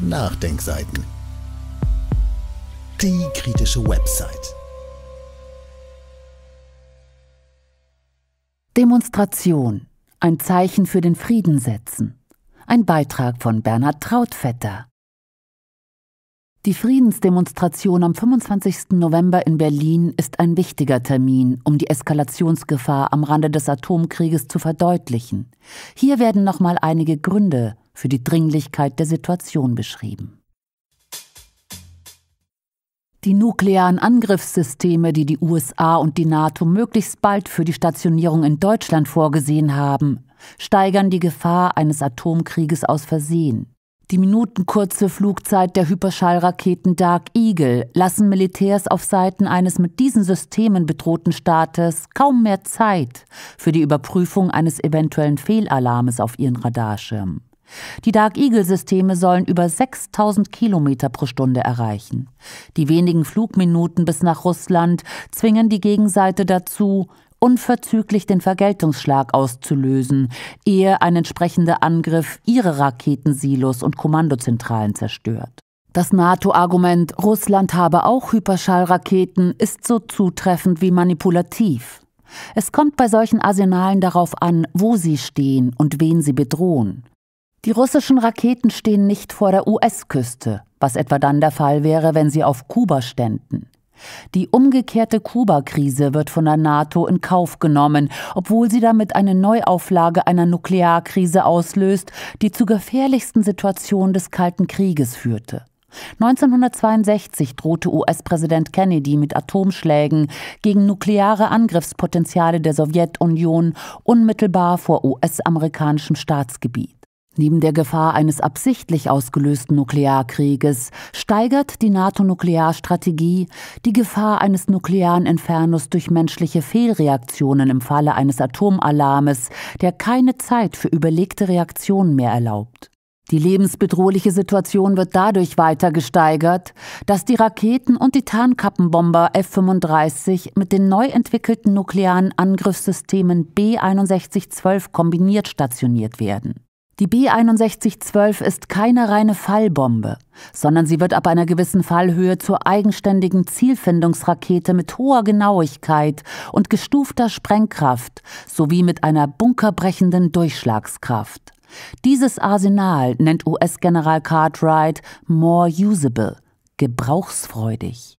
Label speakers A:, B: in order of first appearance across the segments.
A: Nachdenkseiten. Die kritische Website. Demonstration. Ein Zeichen für den Frieden setzen. Ein Beitrag von Bernhard Trautvetter. Die Friedensdemonstration am 25. November in Berlin ist ein wichtiger Termin, um die Eskalationsgefahr am Rande des Atomkrieges zu verdeutlichen. Hier werden nochmal einige Gründe für die Dringlichkeit der Situation beschrieben. Die nuklearen Angriffssysteme, die die USA und die NATO möglichst bald für die Stationierung in Deutschland vorgesehen haben, steigern die Gefahr eines Atomkrieges aus Versehen. Die minutenkurze Flugzeit der Hyperschallraketen Dark Eagle lassen Militärs auf Seiten eines mit diesen Systemen bedrohten Staates kaum mehr Zeit für die Überprüfung eines eventuellen Fehlalarmes auf ihren Radarschirmen. Die Dark Eagle-Systeme sollen über 6000 Kilometer pro Stunde erreichen. Die wenigen Flugminuten bis nach Russland zwingen die Gegenseite dazu, unverzüglich den Vergeltungsschlag auszulösen, ehe ein entsprechender Angriff ihre Raketensilos und Kommandozentralen zerstört. Das NATO-Argument, Russland habe auch Hyperschallraketen, ist so zutreffend wie manipulativ. Es kommt bei solchen Arsenalen darauf an, wo sie stehen und wen sie bedrohen. Die russischen Raketen stehen nicht vor der US-Küste, was etwa dann der Fall wäre, wenn sie auf Kuba ständen. Die umgekehrte Kuba-Krise wird von der NATO in Kauf genommen, obwohl sie damit eine Neuauflage einer Nuklearkrise auslöst, die zur gefährlichsten Situation des Kalten Krieges führte. 1962 drohte US-Präsident Kennedy mit Atomschlägen gegen nukleare Angriffspotenziale der Sowjetunion unmittelbar vor US-amerikanischem Staatsgebiet. Neben der Gefahr eines absichtlich ausgelösten Nuklearkrieges steigert die NATO-Nuklearstrategie die Gefahr eines nuklearen Infernos durch menschliche Fehlreaktionen im Falle eines Atomalarmes, der keine Zeit für überlegte Reaktionen mehr erlaubt. Die lebensbedrohliche Situation wird dadurch weiter gesteigert, dass die Raketen und die Tarnkappenbomber F-35 mit den neu entwickelten nuklearen Angriffssystemen b 61 12 kombiniert stationiert werden. Die B6112 ist keine reine Fallbombe, sondern sie wird ab einer gewissen Fallhöhe zur eigenständigen Zielfindungsrakete mit hoher Genauigkeit und gestufter Sprengkraft sowie mit einer bunkerbrechenden Durchschlagskraft. Dieses Arsenal nennt US-General Cartwright more usable, gebrauchsfreudig.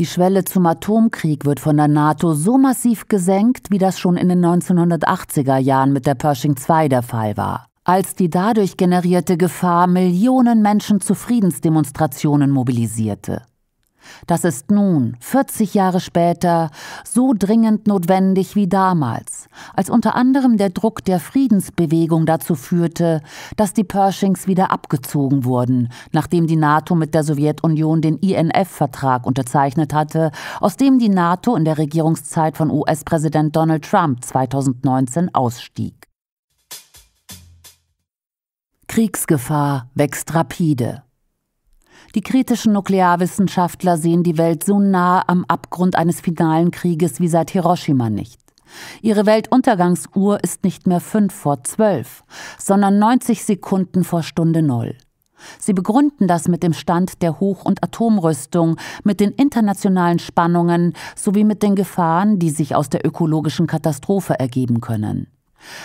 A: Die Schwelle zum Atomkrieg wird von der NATO so massiv gesenkt, wie das schon in den 1980er Jahren mit der Pershing II der Fall war als die dadurch generierte Gefahr Millionen Menschen zu Friedensdemonstrationen mobilisierte. Das ist nun, 40 Jahre später, so dringend notwendig wie damals, als unter anderem der Druck der Friedensbewegung dazu führte, dass die Pershings wieder abgezogen wurden, nachdem die NATO mit der Sowjetunion den INF-Vertrag unterzeichnet hatte, aus dem die NATO in der Regierungszeit von US-Präsident Donald Trump 2019 ausstieg. Kriegsgefahr wächst rapide. Die kritischen Nuklearwissenschaftler sehen die Welt so nah am Abgrund eines finalen Krieges wie seit Hiroshima nicht. Ihre Weltuntergangsuhr ist nicht mehr fünf vor zwölf, sondern 90 Sekunden vor Stunde Null. Sie begründen das mit dem Stand der Hoch- und Atomrüstung, mit den internationalen Spannungen sowie mit den Gefahren, die sich aus der ökologischen Katastrophe ergeben können.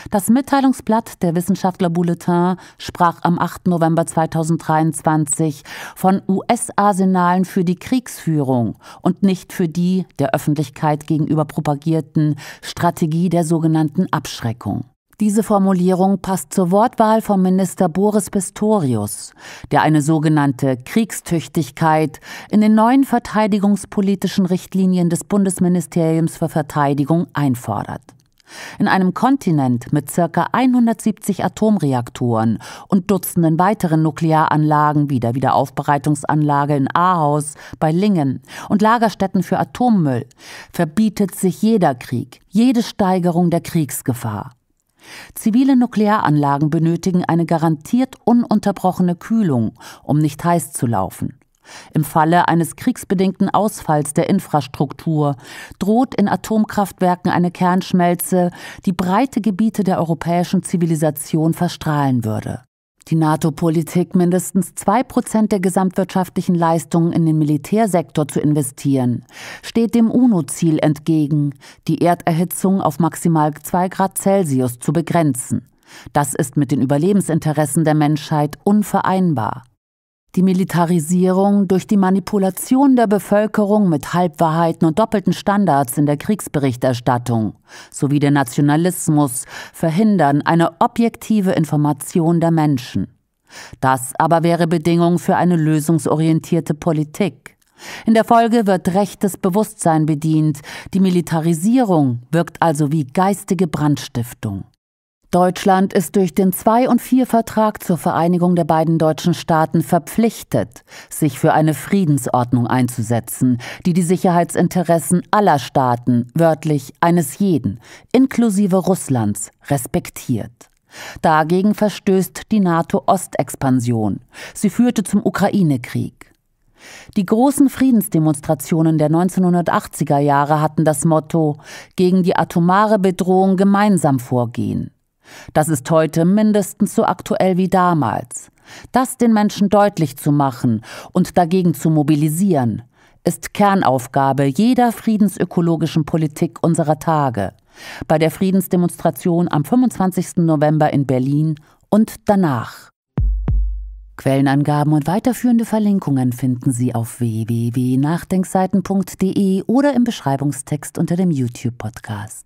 A: Das Mitteilungsblatt der Wissenschaftler Bulletin sprach am 8. November 2023 von US-Arsenalen für die Kriegsführung und nicht für die der Öffentlichkeit gegenüber propagierten Strategie der sogenannten Abschreckung. Diese Formulierung passt zur Wortwahl von Minister Boris Pistorius, der eine sogenannte Kriegstüchtigkeit in den neuen verteidigungspolitischen Richtlinien des Bundesministeriums für Verteidigung einfordert. In einem Kontinent mit ca. 170 Atomreaktoren und Dutzenden weiteren Nuklearanlagen wie der Wiederaufbereitungsanlage in Ahaus bei Lingen und Lagerstätten für Atommüll verbietet sich jeder Krieg, jede Steigerung der Kriegsgefahr. Zivile Nuklearanlagen benötigen eine garantiert ununterbrochene Kühlung, um nicht heiß zu laufen. Im Falle eines kriegsbedingten Ausfalls der Infrastruktur droht in Atomkraftwerken eine Kernschmelze, die breite Gebiete der europäischen Zivilisation verstrahlen würde. Die NATO-Politik, mindestens zwei Prozent der gesamtwirtschaftlichen Leistungen in den Militärsektor zu investieren, steht dem UNO-Ziel entgegen, die Erderhitzung auf maximal zwei Grad Celsius zu begrenzen. Das ist mit den Überlebensinteressen der Menschheit unvereinbar. Die Militarisierung durch die Manipulation der Bevölkerung mit Halbwahrheiten und doppelten Standards in der Kriegsberichterstattung sowie der Nationalismus verhindern eine objektive Information der Menschen. Das aber wäre Bedingung für eine lösungsorientierte Politik. In der Folge wird rechtes Bewusstsein bedient, die Militarisierung wirkt also wie geistige Brandstiftung. Deutschland ist durch den 2 und 4 vertrag zur Vereinigung der beiden deutschen Staaten verpflichtet, sich für eine Friedensordnung einzusetzen, die die Sicherheitsinteressen aller Staaten, wörtlich eines jeden, inklusive Russlands, respektiert. Dagegen verstößt die NATO-Ostexpansion. Sie führte zum Ukraine-Krieg. Die großen Friedensdemonstrationen der 1980er Jahre hatten das Motto gegen die atomare Bedrohung gemeinsam vorgehen. Das ist heute mindestens so aktuell wie damals. Das den Menschen deutlich zu machen und dagegen zu mobilisieren, ist Kernaufgabe jeder friedensökologischen Politik unserer Tage, bei der Friedensdemonstration am 25. November in Berlin und danach. Quellenangaben und weiterführende Verlinkungen finden Sie auf www.nachdenkseiten.de oder im Beschreibungstext unter dem YouTube-Podcast.